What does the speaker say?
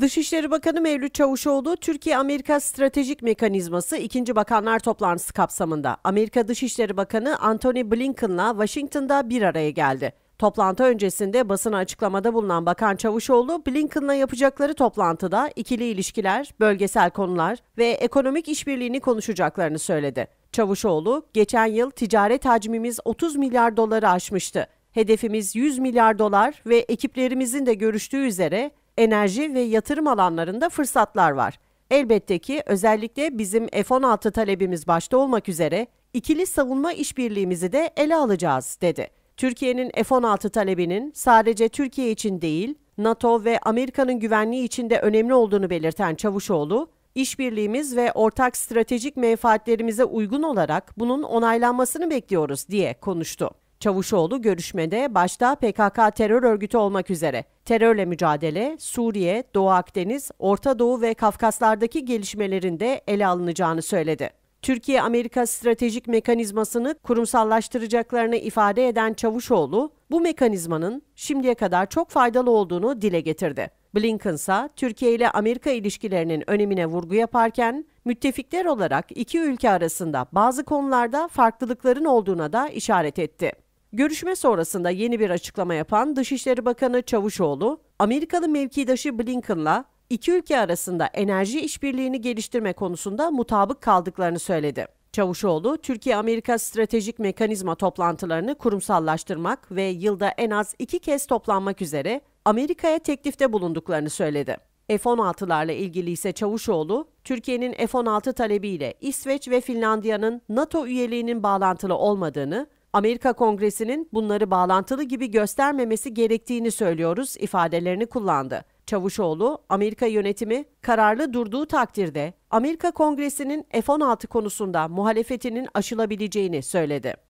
Dışişleri Bakanı Mevlüt Çavuşoğlu, Türkiye-Amerika Stratejik Mekanizması 2. Bakanlar Toplantısı kapsamında Amerika Dışişleri Bakanı Antony Blinken'la Washington'da bir araya geldi. Toplantı öncesinde basına açıklamada bulunan Bakan Çavuşoğlu, Blinken'la yapacakları toplantıda ikili ilişkiler, bölgesel konular ve ekonomik işbirliğini konuşacaklarını söyledi. Çavuşoğlu, geçen yıl ticaret hacmimiz 30 milyar doları aşmıştı. Hedefimiz 100 milyar dolar ve ekiplerimizin de görüştüğü üzere enerji ve yatırım alanlarında fırsatlar var. Elbette ki özellikle bizim F-16 talebimiz başta olmak üzere ikili savunma işbirliğimizi de ele alacağız dedi. Türkiye'nin F-16 talebinin sadece Türkiye için değil, NATO ve Amerika'nın güvenliği için de önemli olduğunu belirten Çavuşoğlu, işbirliğimiz ve ortak stratejik menfaatlerimize uygun olarak bunun onaylanmasını bekliyoruz diye konuştu. Çavuşoğlu görüşmede başta PKK terör örgütü olmak üzere terörle mücadele, Suriye, Doğu Akdeniz, Orta Doğu ve Kafkaslardaki gelişmelerin de ele alınacağını söyledi. Türkiye-Amerika stratejik mekanizmasını kurumsallaştıracaklarını ifade eden Çavuşoğlu, bu mekanizmanın şimdiye kadar çok faydalı olduğunu dile getirdi. Blinken ise Türkiye ile Amerika ilişkilerinin önemine vurgu yaparken, müttefikler olarak iki ülke arasında bazı konularda farklılıkların olduğuna da işaret etti. Görüşme sonrasında yeni bir açıklama yapan Dışişleri Bakanı Çavuşoğlu, Amerikalı mevkidaşı Blinken'la iki ülke arasında enerji işbirliğini geliştirme konusunda mutabık kaldıklarını söyledi. Çavuşoğlu, Türkiye-Amerika stratejik mekanizma toplantılarını kurumsallaştırmak ve yılda en az iki kez toplanmak üzere Amerika'ya teklifte bulunduklarını söyledi. F-16'larla ilgili ise Çavuşoğlu, Türkiye'nin F-16 talebiyle İsveç ve Finlandiya'nın NATO üyeliğinin bağlantılı olmadığını Amerika Kongresi'nin bunları bağlantılı gibi göstermemesi gerektiğini söylüyoruz ifadelerini kullandı. Çavuşoğlu, Amerika yönetimi kararlı durduğu takdirde Amerika Kongresi'nin F-16 konusunda muhalefetinin aşılabileceğini söyledi.